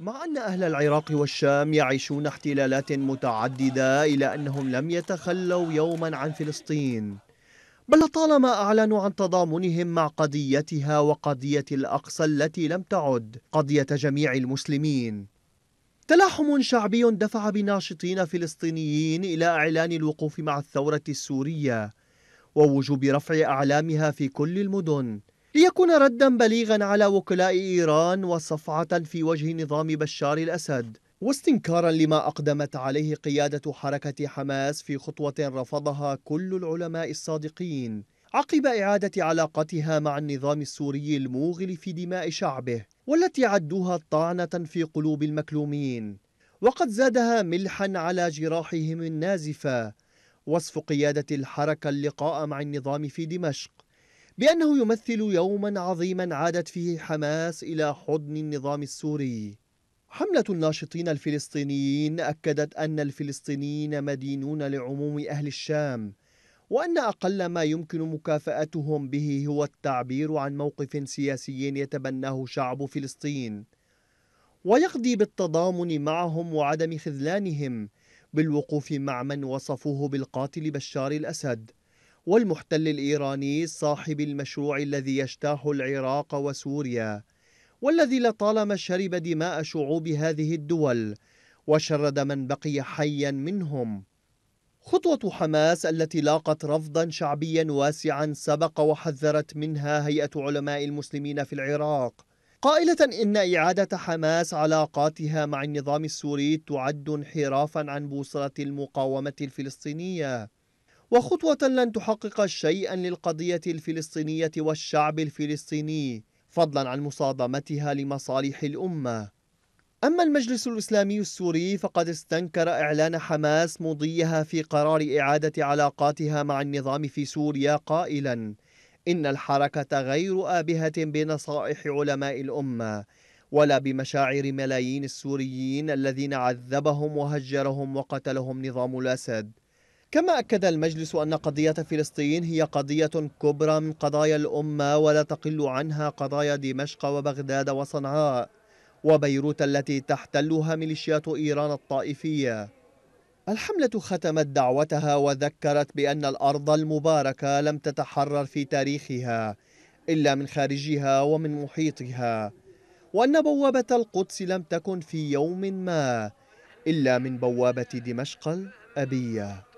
مع أن أهل العراق والشام يعيشون احتلالات متعددة إلا أنهم لم يتخلوا يوما عن فلسطين بل طالما أعلنوا عن تضامنهم مع قضيتها وقضية الأقصى التي لم تعد قضية جميع المسلمين تلاحم شعبي دفع بناشطين فلسطينيين إلى إعلان الوقوف مع الثورة السورية ووجوب رفع أعلامها في كل المدن ليكون ردا بليغا على وكلاء إيران وصفعة في وجه نظام بشار الأسد واستنكارا لما أقدمت عليه قيادة حركة حماس في خطوة رفضها كل العلماء الصادقين عقب إعادة علاقتها مع النظام السوري الموغل في دماء شعبه والتي عدوها طعنة في قلوب المكلومين وقد زادها ملحا على جراحهم النازفة وصف قيادة الحركة اللقاء مع النظام في دمشق بأنه يمثل يوما عظيما عادت فيه حماس إلى حضن النظام السوري حملة الناشطين الفلسطينيين أكدت أن الفلسطينيين مدينون لعموم أهل الشام وأن أقل ما يمكن مكافأتهم به هو التعبير عن موقف سياسي يتبناه شعب فلسطين ويقضي بالتضامن معهم وعدم خذلانهم بالوقوف مع من وصفوه بالقاتل بشار الأسد والمحتل الإيراني صاحب المشروع الذي يجتاح العراق وسوريا والذي لطالما شرب دماء شعوب هذه الدول وشرد من بقي حيا منهم خطوة حماس التي لاقت رفضا شعبيا واسعا سبق وحذرت منها هيئة علماء المسلمين في العراق قائلة إن إعادة حماس علاقاتها مع النظام السوري تعد انحرافا عن بوصلة المقاومة الفلسطينية وخطوة لن تحقق شيئا للقضية الفلسطينية والشعب الفلسطيني فضلا عن مصادمتها لمصالح الأمة أما المجلس الإسلامي السوري فقد استنكر إعلان حماس مضيها في قرار إعادة علاقاتها مع النظام في سوريا قائلا إن الحركة غير آبهة بنصائح علماء الأمة ولا بمشاعر ملايين السوريين الذين عذبهم وهجرهم وقتلهم نظام الأسد كما أكد المجلس أن قضية فلسطين هي قضية كبرى من قضايا الأمة ولا تقل عنها قضايا دمشق وبغداد وصنعاء وبيروت التي تحتلها ميليشيات إيران الطائفية الحملة ختمت دعوتها وذكرت بأن الأرض المباركة لم تتحرر في تاريخها إلا من خارجها ومن محيطها وأن بوابة القدس لم تكن في يوم ما إلا من بوابة دمشق الأبية